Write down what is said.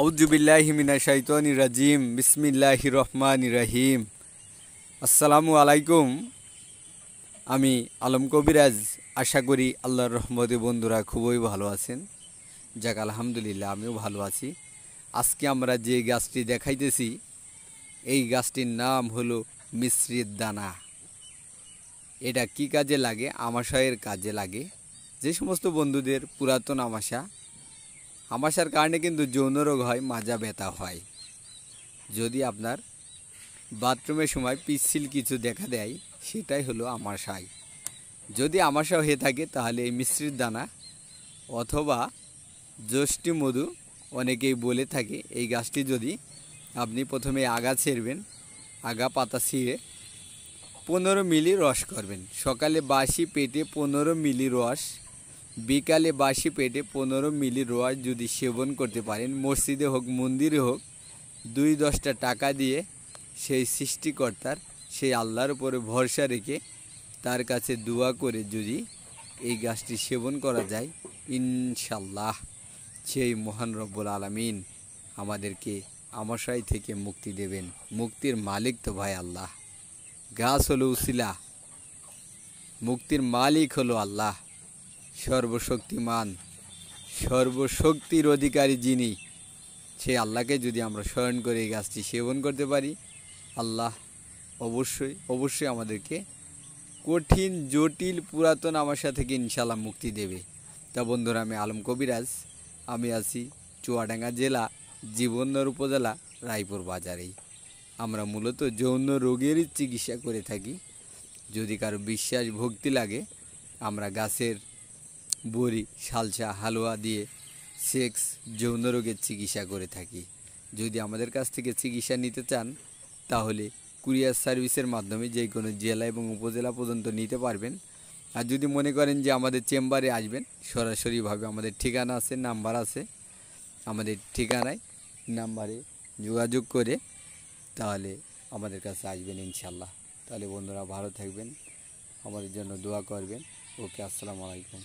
আউজুবিল্লাহিমিনা শাইতানি রাজিম বিসমিল্লাহ রহমান রাহিম আসসালামু আলাইকুম আমি আলম কবিরাজ আশা করি আল্লাহর রহমতে বন্ধুরা খুবই ভালো আছেন যাক আলহামদুলিল্লাহ আমিও ভালো আছি আজকে আমরা যে গাছটি দেখাইতেছি এই গাছটির নাম হলো মিশ্রিত দানা এটা কি কাজে লাগে আমাশয়ের কাজে লাগে যে সমস্ত বন্ধুদের পুরাতন আমাশা আমাশার কারণে কিন্তু যৌন রোগ হয় মাজা ব্যথা হয় যদি আপনার বাথরুমের সময় পিচ্ছিল কিছু দেখা দেয় সেটাই হলো আমাশাই যদি আমাশা হয়ে থাকে তাহলে এই মিশ্রির দানা অথবা জ্যোষ্ঠী মধু অনেকেই বলে থাকে এই গাছটি যদি আপনি প্রথমে আগা ছেড়বেন আগা পাতা ছিঁড়ে পনেরো মিলি রস করবেন সকালে বাসি পেটে পনেরো মিলি রস বিকালে বাসি পেটে পনেরো মিলি রোয়ার যদি সেবন করতে পারেন মসজিদে হোক মন্দিরে হোক দুই দশটা টাকা দিয়ে সেই সৃষ্টিকর্তার সেই আল্লাহর উপরে ভরসা রেখে তার কাছে দোয়া করে যদি এই গাছটি সেবন করা যায় ইনশাল্লাহ সেই মহান রব্বুল আলমিন আমাদেরকে আমাশয় থেকে মুক্তি দেবেন মুক্তির মালিক তো ভাই আল্লাহ গাছ হলো উসিলা মুক্তির মালিক হলো আল্লাহ সর্বশক্তিমান সর্বশক্তির অধিকারী যিনি সেই আল্লাহকে যদি আমরা স্মরণ করে এই গাছটি সেবন করতে পারি আল্লাহ অবশ্যই অবশ্যই আমাদেরকে কঠিন জটিল পুরাতন আমার সাথে ইনশাল্লাহ মুক্তি দেবে তা বন্ধুরা আমি আলম কবিরাজ আমি আছি চুয়াডাঙ্গা জেলা জীবননগর উপজেলা রায়পুর বাজারেই আমরা মূলত যৌন রোগেরই চিকিৎসা করে থাকি যদি কারো বিশ্বাস ভক্তি লাগে আমরা গাছের বড়ি সালসা হালুয়া দিয়ে সেক্স যৌন রোগের চিকিৎসা করে থাকি যদি আমাদের কাছ থেকে চিকিৎসা নিতে চান তাহলে কুরিয়ার সার্ভিসের মাধ্যমে যে কোনো জেলা এবং উপজেলা পর্যন্ত নিতে পারবেন আর যদি মনে করেন যে আমাদের চেম্বারে আসবেন সরাসরিভাবে আমাদের ঠিকানা আছে নাম্বার আছে আমাদের ঠিকানায় নাম্বারে যোগাযোগ করে তাহলে আমাদের কাছে আসবেন ইনশাল্লাহ তাহলে বন্ধুরা ভালো থাকবেন আমাদের জন্য দোয়া করবেন ওকে আসসালামু আলাইকুম